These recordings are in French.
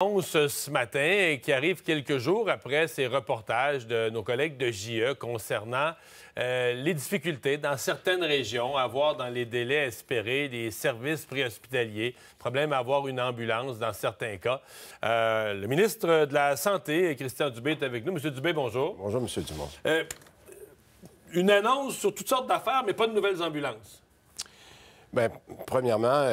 ce matin qui arrive quelques jours après ces reportages de nos collègues de JE concernant euh, les difficultés dans certaines régions à avoir dans les délais espérés des services préhospitaliers, problème à avoir une ambulance dans certains cas. Euh, le ministre de la Santé, Christian Dubé, est avec nous. Monsieur Dubé, bonjour. Bonjour, Monsieur Dumont. Euh, une annonce sur toutes sortes d'affaires, mais pas de nouvelles ambulances. Bien, premièrement,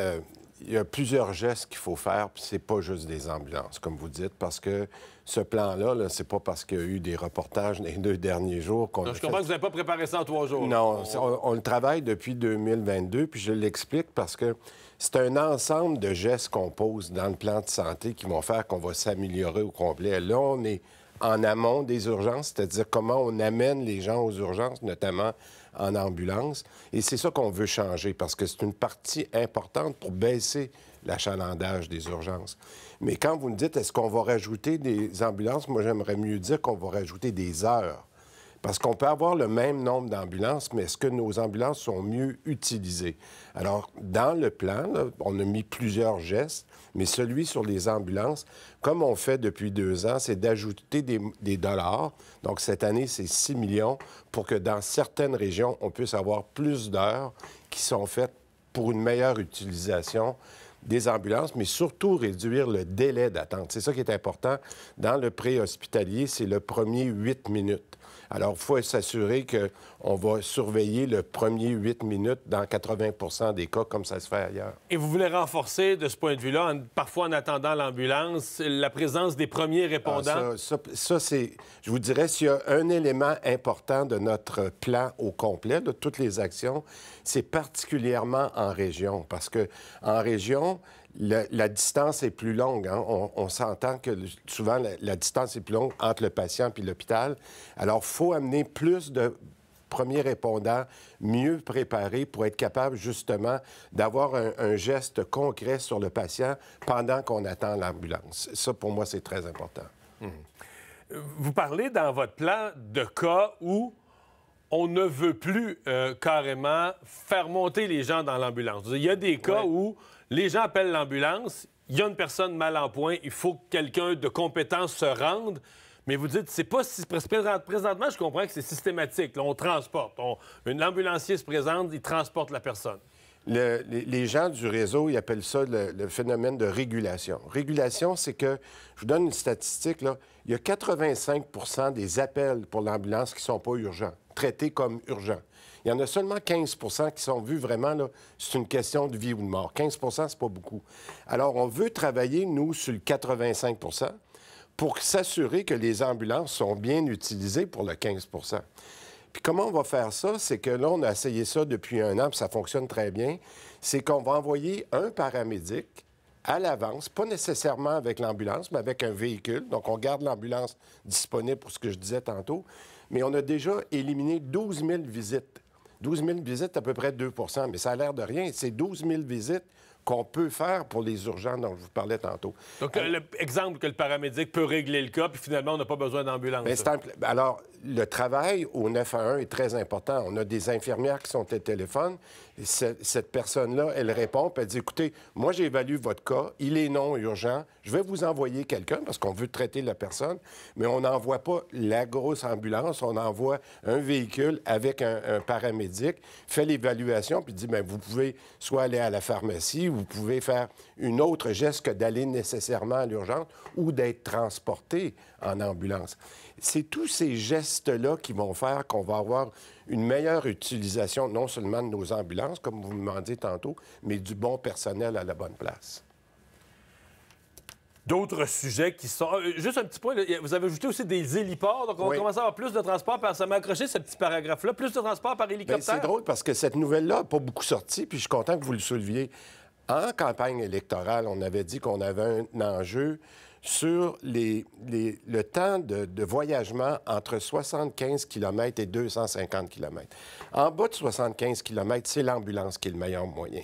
il y a plusieurs gestes qu'il faut faire, puis c'est pas juste des ambulances, comme vous dites, parce que ce plan-là, -là, c'est pas parce qu'il y a eu des reportages les deux derniers jours qu'on... Je comprends que vous n'avez pas préparé ça en trois jours. Non, on... on, le travaille depuis 2022, puis je l'explique parce que c'est un ensemble de gestes qu'on pose dans le plan de santé qui vont faire qu'on va s'améliorer au complet. Là, on est en amont des urgences, c'est-à-dire comment on amène les gens aux urgences, notamment en ambulance. Et c'est ça qu'on veut changer parce que c'est une partie importante pour baisser l'achalandage des urgences. Mais quand vous me dites, est-ce qu'on va rajouter des ambulances, moi j'aimerais mieux dire qu'on va rajouter des heures parce qu'on peut avoir le même nombre d'ambulances, mais est-ce que nos ambulances sont mieux utilisées? Alors, dans le plan, on a mis plusieurs gestes, mais celui sur les ambulances, comme on fait depuis deux ans, c'est d'ajouter des, dollars. Donc, cette année, c'est 6 millions pour que dans certaines régions, on puisse avoir plus d'heures qui sont faites pour une meilleure utilisation des ambulances, mais surtout réduire le délai d'attente. C'est ça qui est important. Dans le préhospitalier, c'est le premier 8 minutes. Alors, il faut s'assurer qu'on va surveiller le premier 8 minutes dans 80 des cas, comme ça se fait ailleurs. Et vous voulez renforcer, de ce point de vue-là, parfois en attendant l'ambulance, la présence des premiers ah, répondants? ça, ça, c'est... Je vous dirais, s'il y a un élément important de notre plan au complet, de toutes les actions, c'est particulièrement en région, parce que en région, la distance est plus longue. Hein. On, s'entend que souvent la, distance est plus longue entre le patient puis l'hôpital. Alors, il faut amener plus de premiers répondants mieux préparés pour être capable justement d'avoir un, geste concret sur le patient pendant qu'on attend l'ambulance. Ça, pour moi, c'est très important. Mmh. Vous parlez dans votre plan de cas où on ne veut plus euh, carrément faire monter les gens dans l'ambulance. Il y a des cas où les gens appellent l'ambulance, il y a une personne mal en point, il faut que quelqu'un de compétence se rende. Mais vous dites, c'est pas si. Présentement, je comprends que c'est systématique. on transporte. Une ambulancier se présente, il transporte la personne les gens du réseau, ils appellent ça le, phénomène de régulation. Régulation, c'est que, je vous donne une statistique, là, il y a 85 des appels pour l'ambulance qui ne sont pas urgents, traités comme urgents. Il y en a seulement 15 qui sont vus vraiment, c'est une question de vie ou de mort. 15 ce n'est pas beaucoup. Alors, on veut travailler, nous, sur le 85 pour s'assurer que les ambulances sont bien utilisées pour le 15 puis comment on va faire ça? C'est que là, on a essayé ça depuis un an, puis ça fonctionne très bien. C'est qu'on va envoyer un paramédic à l'avance, pas nécessairement avec l'ambulance, mais avec un véhicule. Donc, on garde l'ambulance disponible pour ce que je disais tantôt. Mais on a déjà éliminé 12 000 visites. 12 000 visites, à peu près 2 mais ça a l'air de rien. C'est 12 000 visites qu'on peut faire pour les urgents dont je vous parlais tantôt. Donc, l'exemple que le paramédic peut régler le cas, puis finalement, on n'a pas besoin d'ambulance. Alors, le travail au 911 est très important. On a des infirmières qui sont au téléphone. Cette personne-là, elle répond, puis elle dit, écoutez, moi, j'évalue votre cas, il est non urgent, je vais vous envoyer quelqu'un parce qu'on veut traiter la personne, mais on n'envoie pas la grosse ambulance, on envoie un véhicule avec un, paramédic, fait l'évaluation, puis dit, bien, vous pouvez soit aller à la pharmacie vous pouvez faire une autre geste que d'aller nécessairement à l'urgence ou d'être transporté en ambulance. C'est tous ces gestes-là qui vont faire qu'on va avoir une meilleure utilisation non seulement de nos ambulances, comme vous me demandiez tantôt, mais du bon personnel à la bonne place d'autres sujets qui sont. Euh, juste un petit point, vous avez ajouté aussi des héliports, donc on va commence à avoir plus de transport par. Ça m'a accroché, ce petit paragraphe-là. Plus de transport par ben, hélicoptère. C'est drôle parce que cette nouvelle-là n'a pas beaucoup sorti, puis je suis content que vous le souleviez. En campagne électorale, on avait dit qu'on avait un enjeu sur le temps de, voyagement entre 75 km et 250 km. En bas de 75 km, c'est l'ambulance qui est le meilleur moyen.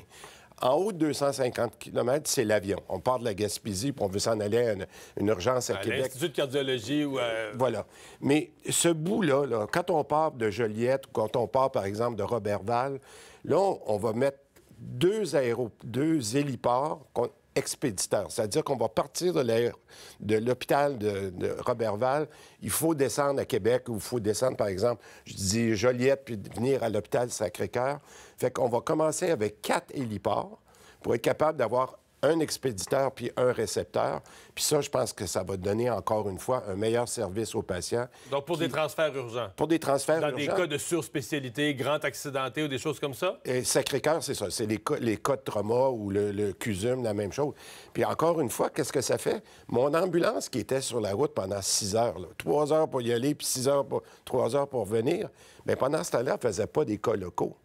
En haut de 250 km, c'est l'avion. On part de la Gaspésie, pour on veut s'en aller à une, urgence à, à Québec. L'Institut de cardiologie ou... Euh, voilà. Mais ce bout-là, quand on parle de Joliette ou quand on part, par exemple, de Robertval, là, on va mettre deux, aéro... deux héliports expéditeurs, c'est-à-dire qu'on va partir de l'hôpital de, de, Robertval, il faut descendre à Québec ou il faut descendre, par exemple, je dis Joliette, puis venir à l'hôpital Sacré-Cœur. Fait qu'on va commencer avec quatre héliports pour être capable d'avoir un expéditeur puis un récepteur. Puis ça, je pense que ça va donner encore une fois un meilleur service aux patients. Donc pour des transferts urgents. Pour des transferts urgents. Dans des cas de surspécialité, grand accidenté ou des choses comme ça? Et Sacré-Cœur, c'est ça. C'est les cas, de trauma ou le, le CUSUM, la même chose. Puis encore une fois, qu'est-ce que ça fait? Mon ambulance qui était sur la route pendant six heures, trois heures pour y aller puis six heures pour... trois heures pour venir, mais pendant ce temps-là, elle ne faisait pas des cas locaux.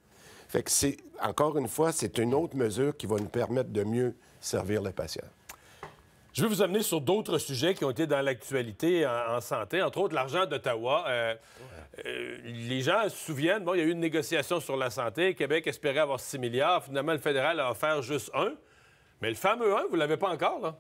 Fait que c'est, encore une fois, c'est une autre mesure qui va nous permettre de mieux servir les patients. Je vais vous amener sur d'autres sujets qui ont été dans l'actualité en, santé, entre autres l'argent d'Ottawa. Euh, euh, les gens se souviennent, bon, il y a eu une négociation sur la santé. Québec espérait avoir 6 milliards. Finalement, le fédéral a offert juste un. Mais le fameux 1, vous ne l'avez pas encore, là?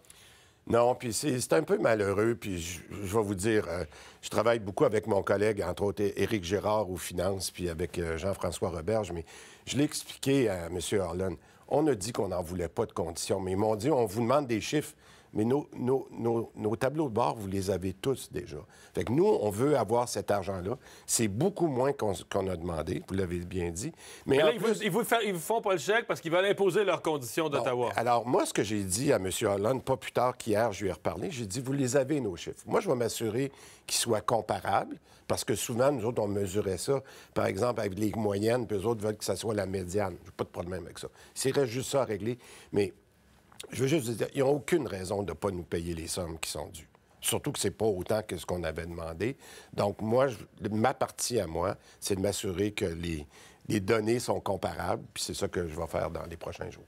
Non, puis c'est un peu malheureux. Puis je, vais vous dire, euh, je travaille beaucoup avec mon collègue, entre autres Éric Gérard aux finances, puis avec euh, Jean-François Roberge, mais je l'ai expliqué à M. Harlan. On a dit qu'on n'en voulait pas de conditions, mais ils m'ont dit on vous demande des chiffres mais nos, tableaux de bord, vous les avez tous déjà. Fait que nous, on veut avoir cet argent-là. C'est beaucoup moins qu'on a demandé, vous l'avez bien dit. Mais, ils, ne vous, font pas le chèque parce qu'ils veulent imposer leurs conditions d'Ottawa. Alors, moi, ce que j'ai dit à M. Hollande, pas plus tard qu'hier, je lui ai reparlé, j'ai dit, vous les avez, nos chiffres. Moi, je vais m'assurer qu'ils soient comparables, parce que souvent, nous autres, on mesurait ça, par exemple, avec les moyennes, puis eux autres veulent que ça soit la médiane. n'ai pas de problème avec ça. serait juste ça à régler, mais je veux juste vous dire, ils n'ont aucune raison de ne pas nous payer les sommes qui sont dues. Surtout que ce n'est pas autant que ce qu'on avait demandé. Donc, moi, je, ma partie à moi, c'est de m'assurer que les, données sont comparables, puis c'est ça que je vais faire dans les prochains jours.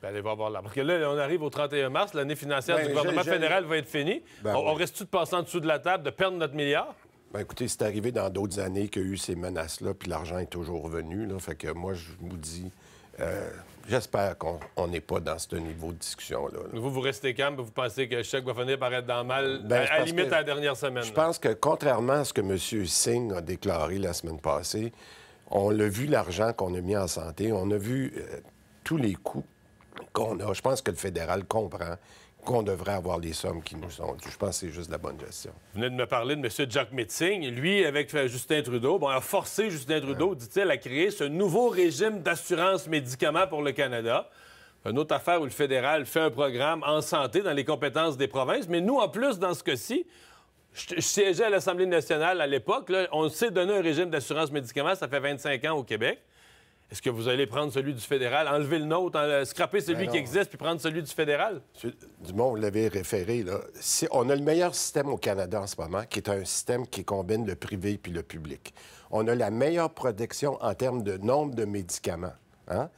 Bien, allez voir là. Parce que là, on arrive au 31 mars, l'année financière ben, du gouvernement fédéral va être finie. Ben on, reste tout de passer en dessous de la table, de perdre notre milliard? Ben écoutez, c'est arrivé dans d'autres années qu'il y a eu ces menaces-là, puis l'argent est toujours revenu. Là, fait que moi, je vous dis, euh, j'espère qu'on n'est pas dans ce niveau de discussion-là. Vous, vous restez calme, vous pensez que Chèque va finir être dans mal, ben, à, la limite à la dernière semaine. Je pense que, contrairement à ce que M. Singh a déclaré la semaine passée, on l'a vu, l'argent qu'on a mis en santé, on a vu euh, tous les coûts qu'on a. Je pense que le fédéral comprend qu'on devrait avoir les sommes qui nous sont dues. Je pense que c'est juste la bonne gestion. Vous venez de me parler de M. Jack Metzing. Lui, avec euh, Justin Trudeau, bon, a forcé Justin Trudeau, dit-il, à créer ce nouveau régime d'assurance médicaments pour le Canada. Une autre affaire où le fédéral fait un programme en santé dans les compétences des provinces. Mais nous, en plus, dans ce cas-ci, je, je siégeais à l'Assemblée nationale à l'époque. On s'est donné un régime d'assurance médicaments, ça fait 25 ans au Québec. Est-ce que vous allez prendre celui du fédéral, enlever le nôtre, scraper celui ben qui existe, puis prendre celui du fédéral? du Dumont, vous l'avez référé, on a le meilleur système au Canada en ce moment, qui est un système qui combine le privé puis le public. On a la meilleure protection en termes de nombre de médicaments. Hein?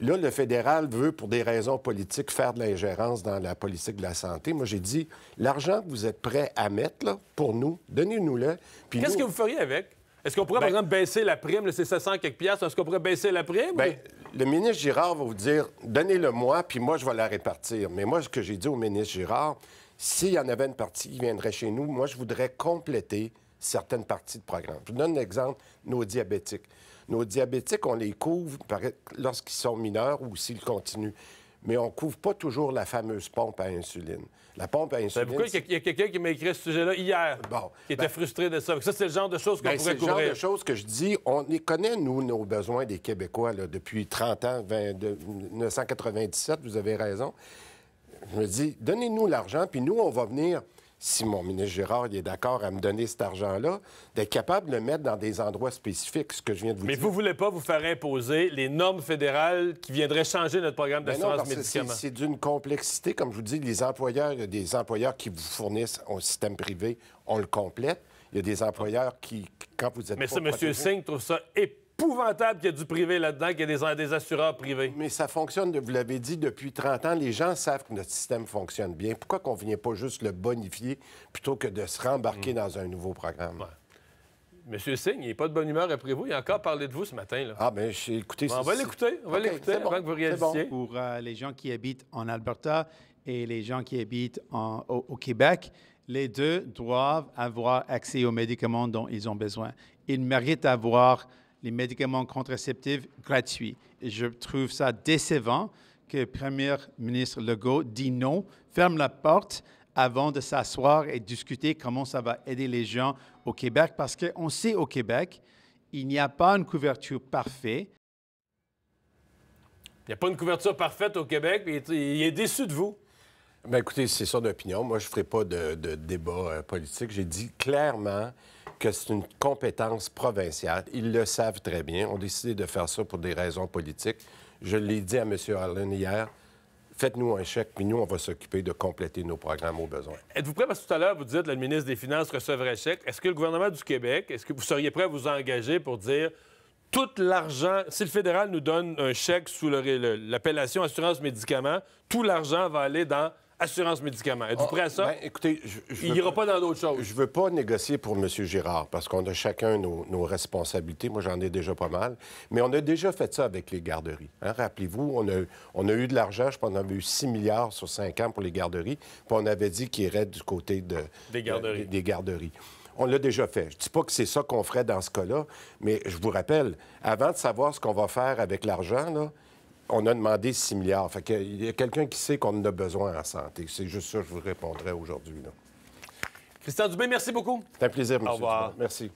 Là, le fédéral veut, pour des raisons politiques, faire de l'ingérence dans la politique de la santé. Moi, j'ai dit, l'argent que vous êtes prêt à mettre pour nous, donnez-nous-le. Qu'est-ce que vous feriez avec? Est-ce qu'on pourrait, par ben- exemple, baisser la prime? le c 700 quelques piastres. Est-ce qu'on pourrait baisser la prime? Ben, le ministre Girard va vous dire donnez-le-moi, puis moi, je vais la répartir. Mais moi, ce que j'ai dit au ministre Girard, s'il y en avait une partie qui viendrait chez nous, moi, je voudrais compléter certaines parties de programme. Je vous donne un exemple nos diabétiques. Nos diabétiques, on les couvre lorsqu'ils sont mineurs ou s'ils continuent mais on ne couvre pas toujours la fameuse pompe à insuline. La pompe à ben, insuline. il y a quelqu'un qui m'a écrit ce sujet-là hier, qui était ben frustré de ça? Ça, c'est le genre de choses qu'on ben, pourrait couvrir. C'est le genre de choses que je dis. On connaît, nous, nos besoins des Québécois depuis 30 ans, 1997, vous avez raison. Je me dis, donnez-nous l'argent, puis nous, on va venir si mon ministre Gérard est d'accord à me donner cet argent-là, d'être capable de le mettre dans des endroits spécifiques, ce que je viens de vous dire. Mais vous ne voulez pas vous faire imposer les normes fédérales qui viendraient changer notre programme d'assurance médicaments. C'est d'une complexité. Comme je vous dis, les employeurs, il y a des employeurs qui vous fournissent au système privé, on le complète. Il y a des employeurs qui, quand vous êtes... Mais ça, M. Singh trouve ça épais épouvantable qu'il y a du privé là-dedans, qu'il y a des, assureurs privés. Mais ça fonctionne, vous l'avez dit, depuis 30 ans. Les gens savent que notre système fonctionne bien. Pourquoi qu'on ne vient pas juste le bonifier plutôt que de se rembarquer mm. dans un nouveau programme? Monsieur Singh, il n'est pas de bonne humeur après vous. Il a encore parlé de vous ce matin. Là. Ah, bien, écoutez. Bon, on va l'écouter. On va l'écouter avant que vous réalisiez. Pour euh, les gens qui habitent en Alberta et les gens qui habitent en, au, au, Québec, les deux doivent avoir accès aux médicaments dont ils ont besoin. Ils méritent d'avoir les médicaments contraceptifs gratuits. Et je trouve ça décevant que le Premier ministre Legault dit non, ferme la porte avant de s'asseoir et discuter comment ça va aider les gens au Québec, parce qu'on sait au Québec, il n'y a pas une couverture parfaite. Il n'y a pas une couverture parfaite au Québec, il est déçu de vous. Bien, écoutez, c'est ça d'opinion. Moi, je ne ferai pas de, débat euh, politique. J'ai dit clairement que c'est une compétence provinciale. Ils le savent très bien. On a décidé de faire ça pour des raisons politiques. Je l'ai dit à M. Harlan hier. Faites-nous un chèque, puis nous, on va s'occuper de compléter nos programmes aux besoins. Êtes-vous prêt? Parce que tout à l'heure, vous dites que le ministre des Finances recevrait un chèque. Est-ce que le gouvernement du Québec, est-ce que vous seriez prêt à vous engager pour dire tout l'argent, si le fédéral nous donne un chèque sous l'appellation assurance médicaments, tout l'argent va aller dans assurance médicaments. Êtes-vous ah, prêt à ça? Ben, écoutez, il n'ira pas, pas dans d'autres choses. Je ne veux pas négocier pour M. Girard parce qu'on a chacun nos, responsabilités. Moi, j'en ai déjà pas mal. Mais on a déjà fait ça avec les garderies. Hein. Rappelez-vous, on a, eu de l'argent. Je pense qu'on avait eu 6 milliards sur 5 ans pour les garderies. Puis on avait dit qu'il irait du côté des garderies. des garderies. On l'a déjà fait. Je ne dis pas que c'est ça qu'on ferait dans ce cas-là, mais je vous rappelle, avant de savoir ce qu'on va faire avec l'argent, là, on a demandé 6 milliards. Fait il y a quelqu'un qui sait qu'on en a besoin en santé. C'est juste ça que je vous répondrai aujourd'hui. Christian Dubé, merci beaucoup. C'est un plaisir, monsieur. Au revoir. Merci.